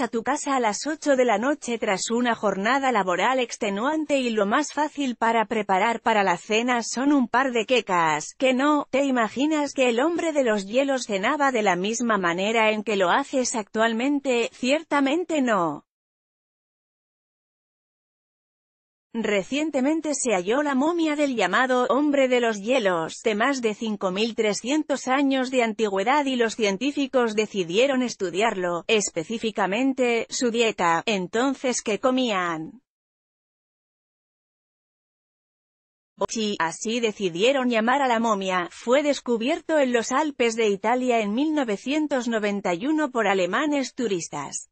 a tu casa a las 8 de la noche tras una jornada laboral extenuante y lo más fácil para preparar para la cena son un par de quecas, que no, te imaginas que el hombre de los hielos cenaba de la misma manera en que lo haces actualmente, ciertamente no. Recientemente se halló la momia del llamado «Hombre de los hielos» de más de 5.300 años de antigüedad y los científicos decidieron estudiarlo, específicamente, su dieta, entonces que comían. Si, así decidieron llamar a la momia, fue descubierto en los Alpes de Italia en 1991 por alemanes turistas.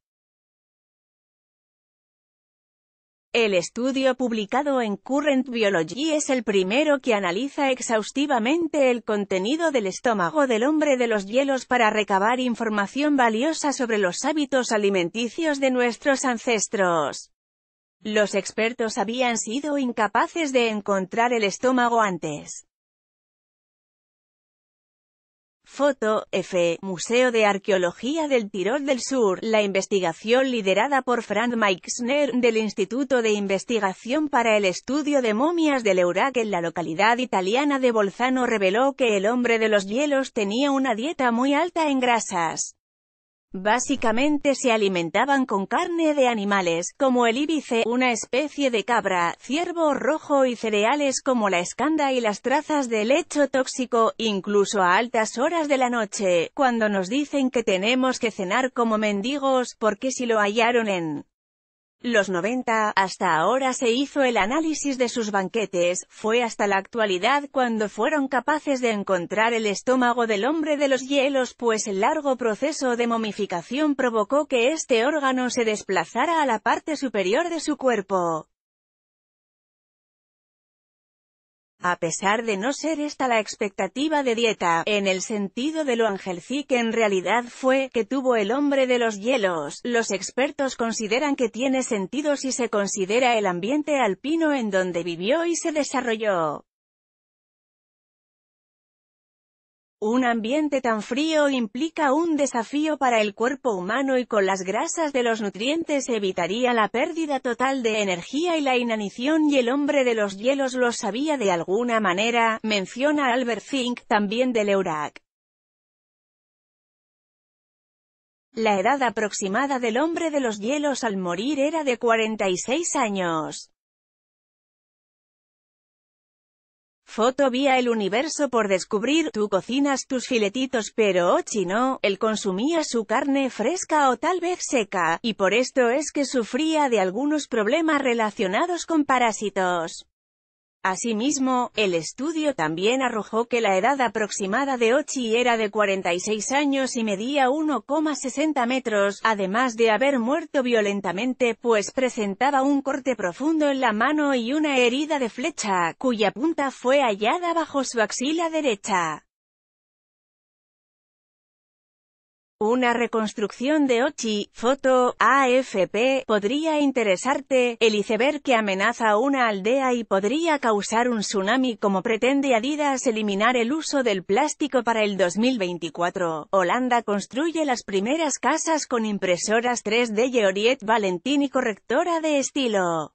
El estudio publicado en Current Biology es el primero que analiza exhaustivamente el contenido del estómago del hombre de los hielos para recabar información valiosa sobre los hábitos alimenticios de nuestros ancestros. Los expertos habían sido incapaces de encontrar el estómago antes. Foto, F. Museo de Arqueología del Tirol del Sur. La investigación liderada por Frank Meixner, del Instituto de Investigación para el Estudio de Momias del Eurac en la localidad italiana de Bolzano reveló que el hombre de los hielos tenía una dieta muy alta en grasas. Básicamente se alimentaban con carne de animales, como el íbice, una especie de cabra, ciervo rojo y cereales como la escanda y las trazas de lecho tóxico, incluso a altas horas de la noche, cuando nos dicen que tenemos que cenar como mendigos, porque si lo hallaron en los 90, hasta ahora se hizo el análisis de sus banquetes, fue hasta la actualidad cuando fueron capaces de encontrar el estómago del hombre de los hielos pues el largo proceso de momificación provocó que este órgano se desplazara a la parte superior de su cuerpo. A pesar de no ser esta la expectativa de dieta, en el sentido de lo angelcí que en realidad fue, que tuvo el hombre de los hielos, los expertos consideran que tiene sentido si se considera el ambiente alpino en donde vivió y se desarrolló. Un ambiente tan frío implica un desafío para el cuerpo humano y con las grasas de los nutrientes evitaría la pérdida total de energía y la inanición y el hombre de los hielos lo sabía de alguna manera, menciona Albert Zink, también del Eurac. La edad aproximada del hombre de los hielos al morir era de 46 años. Foto vía el universo por descubrir, tú cocinas tus filetitos pero oh no. él consumía su carne fresca o tal vez seca, y por esto es que sufría de algunos problemas relacionados con parásitos. Asimismo, el estudio también arrojó que la edad aproximada de Ochi era de 46 años y medía 1,60 metros, además de haber muerto violentamente pues presentaba un corte profundo en la mano y una herida de flecha, cuya punta fue hallada bajo su axila derecha. Una reconstrucción de Ochi, foto, AFP, podría interesarte, el iceberg que amenaza una aldea y podría causar un tsunami como pretende Adidas eliminar el uso del plástico para el 2024. Holanda construye las primeras casas con impresoras 3D Georiet Valentini correctora de estilo.